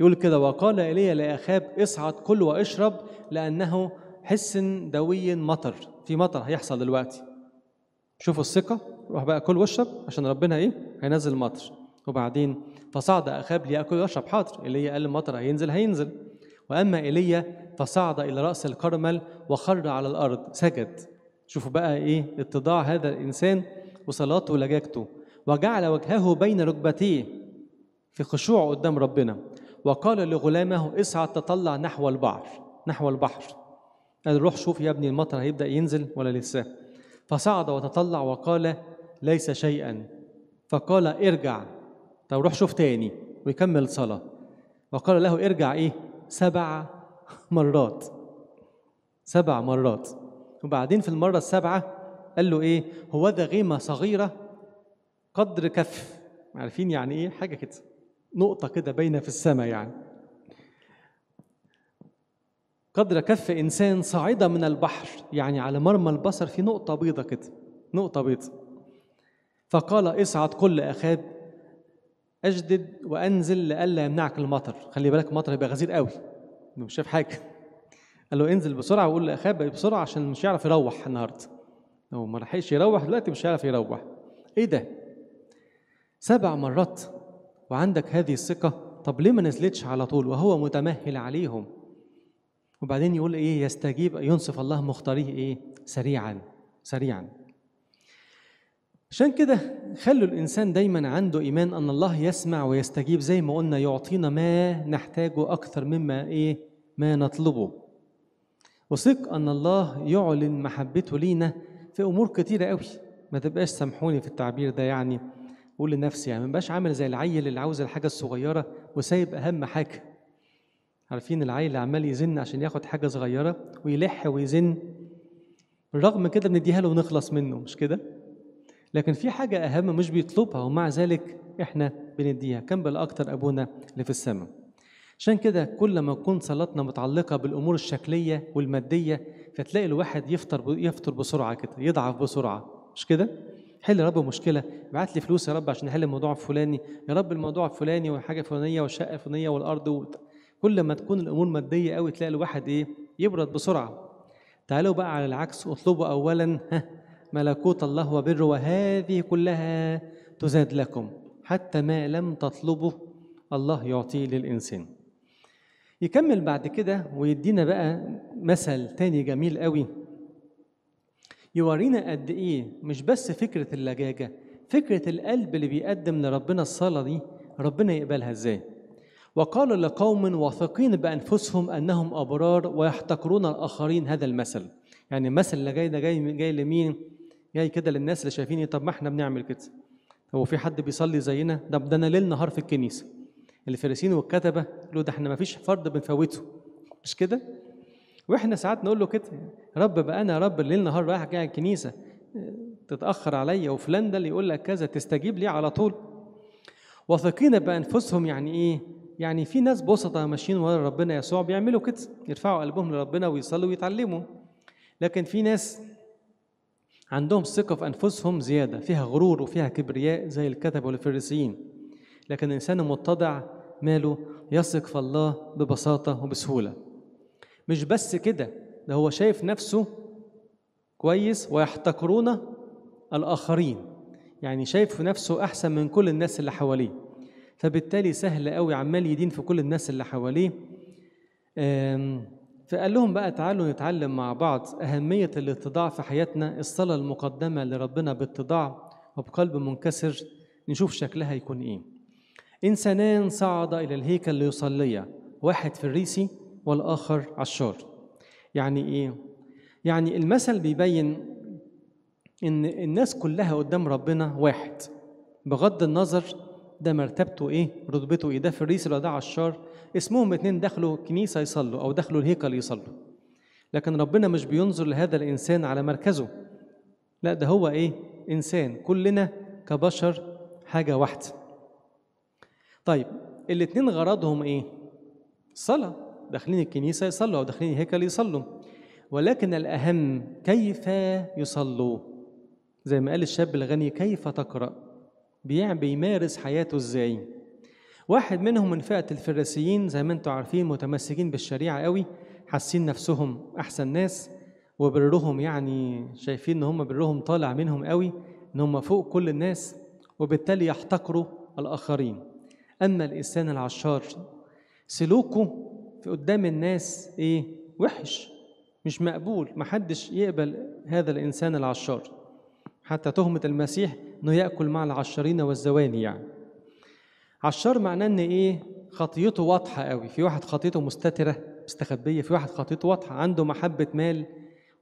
يقول كده وقال ايليا لاخاب اصعد كل واشرب لانه حس دوي مطر في مطر هيحصل دلوقتي شوفوا الثقه روح بقى كل واشرب عشان ربنا ايه هينزل مطر وبعدين فصعد اخاب لياكل ويشرب حاضر ايليا قال المطر هينزل هينزل وأما إيليا فصعد إلى رأس الكرمل وخر على الأرض سجد شوفوا بقى إيه اتضاع هذا الإنسان وصلاته ولجاجته وجعل وجهه بين ركبتيه في خشوع قدام ربنا وقال لغلامه اصعد تطلع نحو البحر نحو البحر قال روح شوف يا ابني المطر هيبدأ ينزل ولا لسه فصعد وتطلع وقال ليس شيئا فقال ارجع طب روح شوف تاني ويكمل صلاة وقال له ارجع ايه سبع مرات سبع مرات وبعدين في المرة السابعة قال له إيه هو ده غيمة صغيرة قدر كف عارفين يعني إيه حاجة كده نقطة كده باينة في السماء يعني قدر كف إنسان صاعدة من البحر يعني على مرمى البصر في نقطة بيضة كده نقطة بيضة فقال اصعد كل أخاب اجدد وانزل لألا يمنعك المطر خلي بالك المطر هيبقى غزير قوي مش شايف حاجه قال له انزل بسرعه وقول لاخاب بسرعه عشان مش هيعرف يروح النهارده لو ما لحقش يروح دلوقتي مش هيعرف يروح ايه ده سبع مرات وعندك هذه الثقه طب ليه ما نزلتش على طول وهو متمهل عليهم وبعدين يقول ايه يستجيب ينصف الله مختاريه ايه سريعا سريعا عشان كده خلوا الإنسان دايما عنده إيمان أن الله يسمع ويستجيب زي ما قلنا يعطينا ما نحتاجه أكثر مما إيه ما نطلبه وثق أن الله يعلن محبته لينا في أمور كتيرة قوي ما تبقاش سامحوني في التعبير ده يعني قول لنفسي يعني ما بقاش عامل زي العيل اللي عاوز الحاجة الصغيرة وسايب أهم حاجة عارفين العيل اللي عمال يزن عشان ياخد حاجة صغيرة ويلح ويزن بالرغم كده بنديها له ونخلص منه مش كده؟ لكن في حاجة أهم مش بيطلبها ومع ذلك إحنا بنديها كم بل أكتر أبونا اللي في السماء عشان كده كل ما تكون صلاتنا متعلقة بالأمور الشكلية والمادية فتلاقي الواحد يفطر يفطر بسرعة كده يضعف بسرعة مش كده؟ حل يا رب مشكلة ابعت لي فلوس يا رب عشان احل الموضوع الفلاني يا رب الموضوع الفلاني والحاجة الفلانية والشقة الفلانية والأرض وت... كل ما تكون الأمور مادية قوي تلاقي الواحد إيه يبرد بسرعة تعالوا بقى على العكس اطلبوا أولا ها ملكوت الله وبره وهذه كلها تزاد لكم حتى ما لم تطلبه الله يعطيه للإنسان يكمل بعد كده ويدينا بقى مثل تاني جميل قوي يورينا قد إيه مش بس فكرة اللجاجة فكرة القلب اللي بيقدم لربنا الصلاة دي ربنا يقبلها إزاي وقالوا لقوم واثقين بأنفسهم أنهم أبرار ويحتقرون الآخرين هذا المثل يعني المثل اللي جاي ده جاي, جاي لمين جاي كده للناس اللي شايفيني طب ما احنا بنعمل كده هو في حد بيصلي زينا ده ده انا ليل نهار في الكنيسه الفريسين والكتبه قالوا ده احنا ما فيش فرض بنفوته مش كده واحنا ساعات نقول له كده رب بقى انا رب الليل نهار رايح جاي الكنيسه تتاخر عليا وفلان ده اللي يقول لك كذا تستجيب لي على طول واثقين بانفسهم يعني ايه يعني في ناس بسطة ماشيين ورا ربنا يسوع بيعملوا كده يرفعوا قلبهم لربنا ويصلوا ويتعلموا لكن في ناس عندهم ثقة في أنفسهم زيادة فيها غرور وفيها كبرياء زي الكتب والفريسيين لكن الإنسان المتضع ماله يثق في الله ببساطة وبسهولة مش بس كده ده هو شايف نفسه كويس ويحتقرون الآخرين يعني شايف نفسه أحسن من كل الناس اللي حواليه فبالتالي سهل قوي عمال يدين في كل الناس اللي حواليه فقال لهم بقى تعالوا نتعلم مع بعض أهمية الاتضاع في حياتنا الصلاة المقدمة لربنا باتضاع وبقلب منكسر نشوف شكلها يكون إيه إنسانان صعد إلى الهيكل ليصليا واحد في الريسي والآخر عشار يعني إيه؟ يعني المثل بيبين إن الناس كلها قدام ربنا واحد بغض النظر ده مرتبته إيه؟ رتبته إيه؟ ده في الريسي ولا ده عشار اسمهم اتنين دخلوا كنيسة يصلوا أو دخلوا الهيكل يصلوا لكن ربنا مش بينظر لهذا الإنسان على مركزه لا ده هو إيه إنسان كلنا كبشر حاجة واحدة طيب الاتنين غرضهم إيه صلاة داخلين الكنيسة يصلوا أو داخلين الهيكل يصلوا ولكن الأهم كيف يصلوا زي ما قال الشاب الغني كيف تقرأ بيمارس حياته إزاي واحد منهم من فئة الفريسيين زي ما انتم عارفين متمسكين بالشريعة قوي حاسين نفسهم أحسن ناس وبرهم يعني شايفين إن هم برهم طالع منهم قوي إن هم فوق كل الناس وبالتالي يحتقروا الآخرين أما الإنسان العشار سلوكه في قدام الناس إيه وحش مش مقبول محدش يقبل هذا الإنسان العشار حتى تهمة المسيح إنه يأكل مع العشارين والزواني يعني على معناه ان ايه خطيته واضحه قوي في واحد خطيته مستتره مستخبيه في واحد خطيته واضحه عنده محبه مال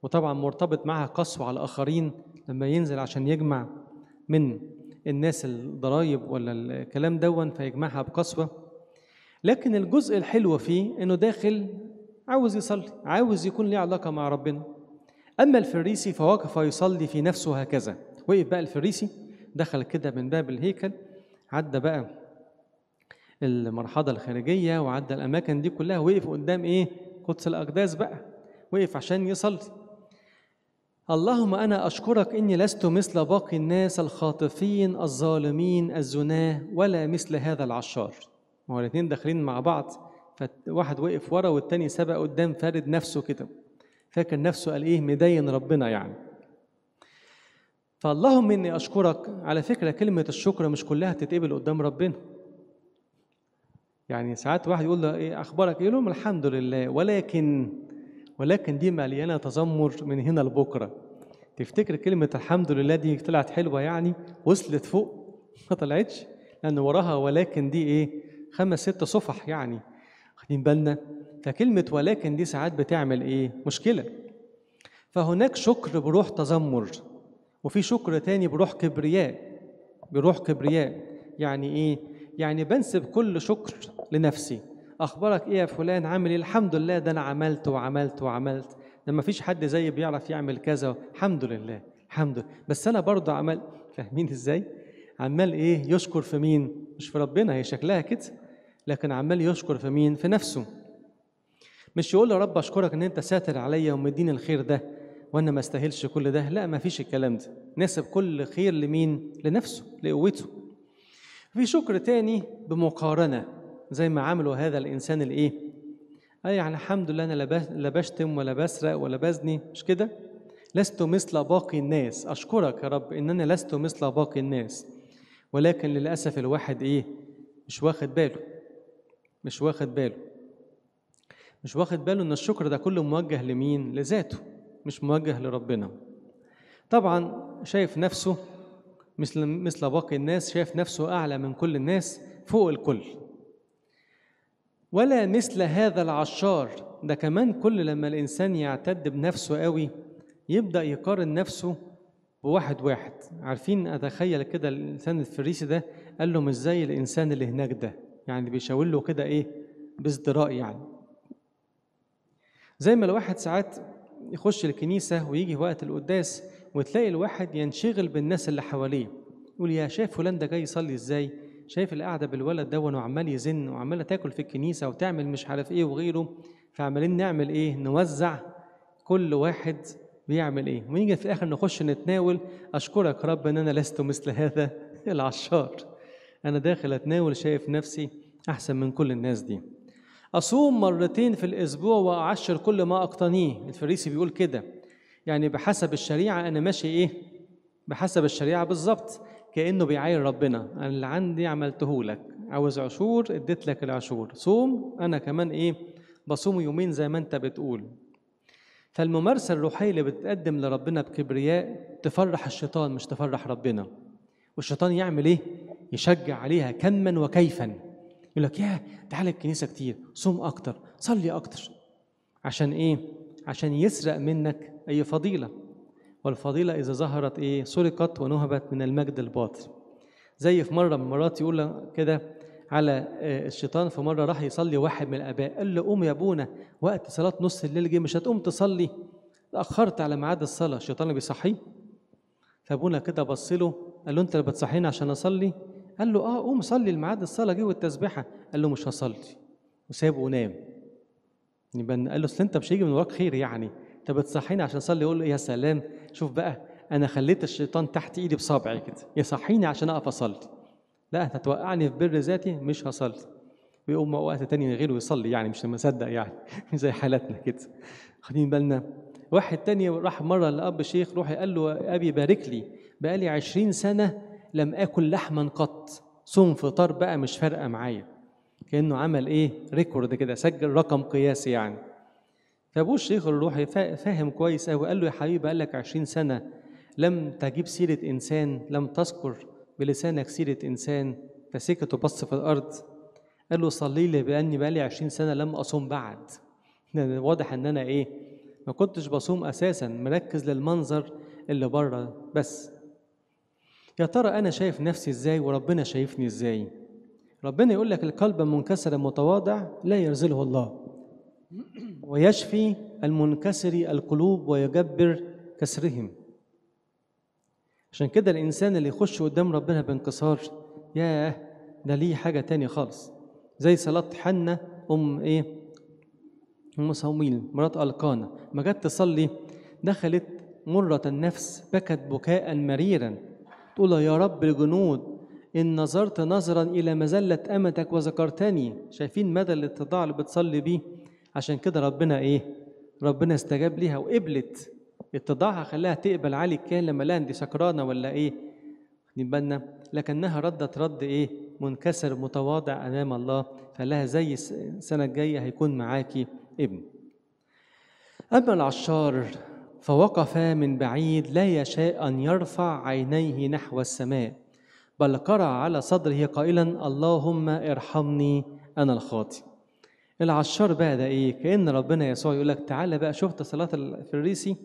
وطبعا مرتبط معها قسوه على الاخرين لما ينزل عشان يجمع من الناس الضرايب ولا الكلام دون فيجمعها بقسوه لكن الجزء الحلو فيه انه داخل عاوز يصلي عاوز يكون ليه علاقه مع ربنا اما الفريسي فوقف يصلي في نفسه هكذا وقف بقى الفريسي دخل كده من باب الهيكل عدى بقى المرحاضة الخارجية وعدى الأماكن دي كلها وقف قدام إيه؟ قدس الأقداس بقى وقف عشان يصلي اللهم أنا أشكرك إني لست مثل باقي الناس الخاطفين الظالمين الزناة ولا مثل هذا العشار ما هو الاتنين داخلين مع بعض فواحد وقف ورا والتاني سبق قدام فارد نفسه كده فاكر نفسه قال إيه مدين ربنا يعني فاللهم إني أشكرك على فكرة كلمة الشكر مش كلها تتقبل قدام ربنا يعني ساعات واحد يقول له ايه اخبارك إيه؟ يقول لهم الحمد لله ولكن ولكن دي مليانه تذمر من هنا لبكره تفتكر كلمه الحمد لله دي طلعت حلوه يعني وصلت فوق ما طلعتش لان وراها ولكن دي ايه خمس ست صفح يعني واخدين بالنا فكلمه ولكن دي ساعات بتعمل ايه مشكله فهناك شكر بروح تذمر وفي شكر تاني بروح كبرياء بروح كبرياء يعني ايه يعني بنسب كل شكر لنفسي اخبارك ايه يا فلان عامل ايه الحمد لله ده انا عملت وعملت وعملت ده ما فيش حد زيي بيعرف يعمل كذا الحمد لله الحمد لله بس انا برضه عمل فاهمين ازاي عمال ايه يشكر في مين مش في ربنا هي شكلها كده لكن عمال يشكر في مين في نفسه مش يقول يا رب اشكرك ان انت ساتر عليا ومديني الخير ده وانا ما استاهلش كل ده لا ما فيش الكلام ده ناسب كل خير لمين لنفسه لقوته في شكر تاني بمقارنه زي ما عملوا هذا الإنسان الإيه؟ أي يعني الحمد لله أنا لا بشتم ولا بسرق ولا بزني مش كده؟ لست مثل باقي الناس أشكرك يا رب إن أنا لست مثل باقي الناس ولكن للأسف الواحد إيه؟ مش واخد باله مش واخد باله مش واخد باله إن الشكر ده كله موجه لمين؟ لذاته مش موجه لربنا طبعا شايف نفسه مثل مثل باقي الناس شايف نفسه أعلى من كل الناس فوق الكل ولا مثل هذا العشار ده كمان كل لما الإنسان يعتد بنفسه قوي يبدأ يقارن نفسه بواحد واحد عارفين أتخيل كده الإنسان الفريسي ده قال له مش زي الإنسان اللي هناك ده يعني بيشاور له كده إيه بازدراء يعني زي ما الواحد ساعات يخش الكنيسة ويجي وقت القداس وتلاقي الواحد ينشغل بالناس اللي حواليه يقول يا شايف فلان ده جاي يصلي ازاي شايف اللي قاعده بالولد ده وعمال يزن وعماله تاكل في الكنيسه وتعمل مش عارف ايه وغيره فعمالين نعمل ايه؟ نوزع كل واحد بيعمل ايه؟ ونيجي في الاخر نخش نتناول اشكرك رب ان انا لست مثل هذا العشار. انا داخل اتناول شايف نفسي احسن من كل الناس دي. اصوم مرتين في الاسبوع واعشر كل ما اقتنيه، الفريسي بيقول كده. يعني بحسب الشريعه انا ماشي ايه؟ بحسب الشريعه بالظبط. كأنه بيعاير ربنا أنا اللي عندي عملته لك عاوز عشور اديت لك العشور صوم أنا كمان إيه بصوم يومين زي ما أنت بتقول فالممارسة الروحية اللي بتتقدم لربنا بكبرياء تفرح الشيطان مش تفرح ربنا والشيطان يعمل إيه؟ يشجع عليها كما وكيفا يقول لك يا تعالى الكنيسة كتير صوم أكتر صلي أكتر عشان إيه؟ عشان يسرق منك أي فضيلة والفضيلة إذا ظهرت إيه سرقت ونهبت من المجد الباطل زي في مرة من مرات يقول كده على آه، الشيطان في مرة راح يصلي واحد من الآباء قال له قوم يا أبونا وقت صلاة نص الليل جه مش هتقوم تصلي تأخرت على ميعاد الصلاة الشيطان اللي بيصحيه فأبونا كده بص له قال له أنت اللي بتصحيني عشان أصلي قال له اه قوم صلي الميعاد الصلاه جه والتسبيحه قال له مش هصلي وسابه ونام يبقى قال له اصل انت مش هيجي من وراك خير يعني انت بتصحيني عشان اصلي يقول له إيه، يا سلام شوف بقى انا خليت الشيطان تحت ايدي بصابعي كده يصحيني عشان اقف اصلي لا هتوقعني في بر ذاتي مش هصلي ويقوم وقت تاني غيره يصلي يعني مش مصدق يعني زي حالاتنا كده خدين بالنا واحد تاني راح مرة لأب شيخ روح قال له أبي بارك لي بقالي عشرين سنة لم آكل لحما قط صوم فطار بقى مش فارقة معايا كأنه عمل إيه ريكورد كده سجل رقم قياسي يعني فابوه الشيخ الروحي فاهم كويس قوي قال له يا حبيبي قال لك 20 سنه لم تجيب سيره انسان لم تذكر بلسانك سيره انسان فسكت وبص في الارض قال له صلي لي باني بقالي 20 سنه لم اصوم بعد واضح ان انا ايه ما كنتش بصوم اساسا مركز للمنظر اللي بره بس يا ترى انا شايف نفسي ازاي وربنا شايفني ازاي ربنا يقول لك القلب المنكسر المتواضع لا يرزله الله ويشفي المنكسر القلوب ويجبر كسرهم عشان كده الإنسان اللي يخش قدام ربنا بانكسار ياه ده ليه حاجة تانية خالص زي صلاة حنة أم إيه أم صوميل مرات القانا ما جت تصلي دخلت مرة النفس بكت بكاء مريرا تقول يا رب الجنود إن نظرت نظرا إلى مزلة أمتك وذكرتني شايفين مدى الاتضاع اللي بتصلي بيه عشان كده ربنا ايه ربنا استجاب ليها وقبلت اتضاعها خلاها تقبل علي الكاهن لما لان دي سكرانه ولا ايه واخدين بالنا لكنها ردت رد ايه منكسر متواضع امام الله خلاها زي السنه الجايه هيكون معاكي ابن اما العشار فوقف من بعيد لا يشاء ان يرفع عينيه نحو السماء بل قرع على صدره قائلا اللهم ارحمني انا الخاطئ العشار بقى ده ايه كأن ربنا يسوع يقول لك تعالى بقى شفت صلاة الفريسي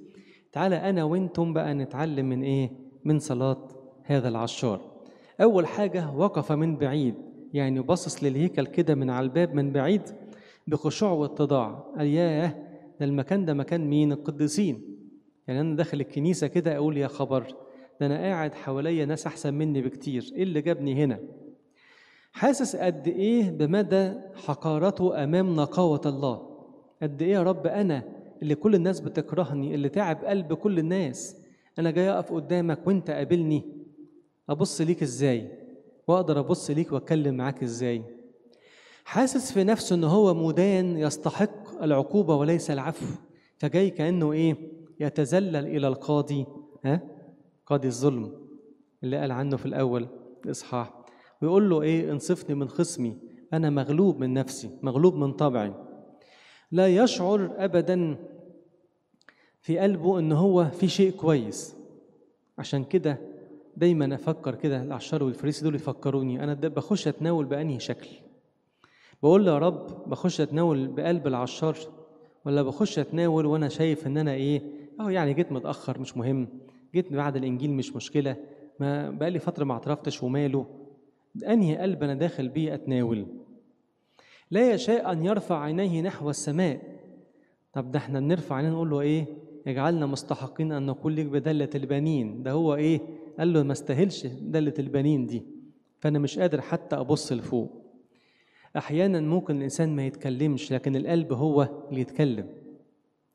تعالى أنا وأنتم بقى نتعلم من إيه من صلاة هذا العشار أول حاجة وقف من بعيد يعني بصص للهيكل كده من على الباب من بعيد بخشوع واتضاع قال ياه ده المكان ده مكان مين القديسين يعني أنا داخل الكنيسة كده أقول يا خبر ده أنا قاعد حواليا ناس أحسن مني بكتير إيه اللي جابني هنا حاسس قد ايه بمدى حقارته امام نقاوه الله قد ايه يا رب انا اللي كل الناس بتكرهني اللي تعب قلب كل الناس انا جاي اقف قدامك وانت قابلني ابص ليك ازاي واقدر ابص ليك واتكلم معاك ازاي حاسس في نفسه ان هو مدان يستحق العقوبه وليس العفو فجاي كانه ايه يتذلل الى القاضي ها قاضي الظلم اللي قال عنه في الاول الاصحاح ويقول له ايه انصفني من خصمي انا مغلوب من نفسي مغلوب من طبعي لا يشعر ابدا في قلبه ان هو في شيء كويس عشان كده دايما افكر كده العشار والفريسي دول يفكروني انا بخش اتناول بانهي شكل بقول يا رب بخش اتناول بقلب العشار ولا بخش اتناول وانا شايف ان انا ايه اه يعني جيت متاخر مش مهم جيت بعد الانجيل مش مشكله ما بقالي فتره ما اعترفتش وماله أنهي قلب أنا داخل بيه أتناول لا يشاء أن يرفع عينيه نحو السماء طب ده احنا بنرفع عينينا نقول له إيه اجعلنا مستحقين أن نقول لك بدلة البنين ده هو إيه قال له ما استاهلش دلة البنين دي فأنا مش قادر حتى أبص لفوق أحيانا ممكن الإنسان ما يتكلمش لكن القلب هو اللي يتكلم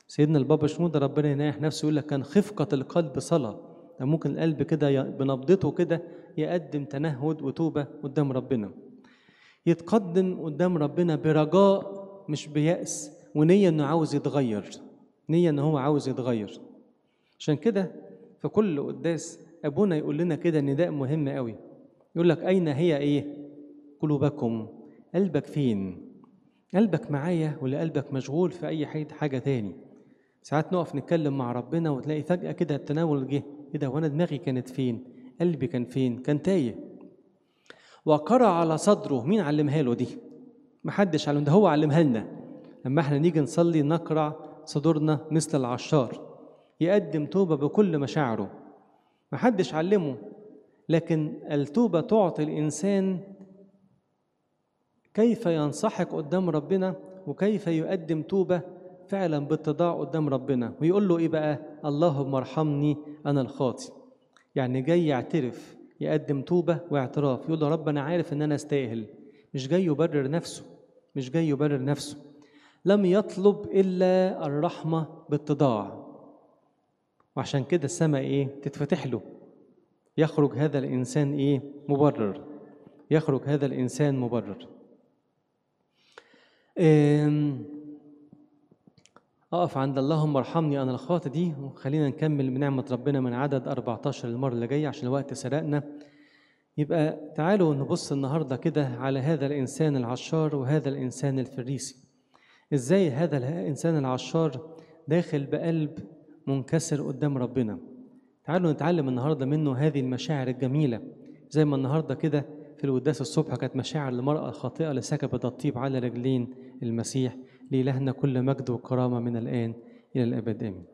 سيدنا البابا شنودة ربنا ينايح نفسه يقول لك كان خفقة القلب صلاة ده ممكن القلب كده بنبضته كده يقدم تنهد وتوبة قدام ربنا يتقدم قدام ربنا برجاء مش بيأس ونية إنه عاوز يتغير نية إن هو عاوز يتغير عشان كده في كل قداس أبونا يقول لنا كده نداء مهم قوي يقول لك أين هي إيه قلوبكم قلبك فين قلبك معايا ولا قلبك مشغول في أي حاجة تاني ساعات نقف نتكلم مع ربنا وتلاقي فجأة كده التناول جه إيه ده وأنا دماغي كانت فين؟ قلبي كان فين؟ كان تايه. وقرع على صدره مين علمها له دي؟ محدش علم ده هو علمها لنا. لما احنا نيجي نصلي نقرع صدورنا مثل العشار يقدم توبة بكل مشاعره محدش علمه لكن التوبة تعطي الإنسان كيف ينصحك قدام ربنا وكيف يقدم توبة فعلا بالتضاع قدام ربنا ويقول له ايه بقى اللهم ارحمني انا الخاطي يعني جاي يعترف يقدم توبه واعتراف يقول له رب انا عارف ان انا استاهل مش جاي يبرر نفسه مش جاي يبرر نفسه لم يطلب الا الرحمه بالتضاع وعشان كده السماء ايه تتفتح له يخرج هذا الانسان ايه مبرر يخرج هذا الانسان مبرر أقف عند اللهم ارحمني أنا الخاطئ دي وخلينا نكمل بنعمة ربنا من عدد 14 المرة اللي جاية عشان الوقت سرقنا يبقى تعالوا نبص النهاردة كده على هذا الإنسان العشار وهذا الإنسان الفريسي إزاي هذا الإنسان العشار داخل بقلب منكسر قدام ربنا تعالوا نتعلم النهاردة منه هذه المشاعر الجميلة زي ما النهاردة كده في القداس الصبح كانت مشاعر المرأة الخاطئة اللي سكبت الطيب على رجلين المسيح لإلهنا كل مجد وكرامة من الآن إلى الأبد آمين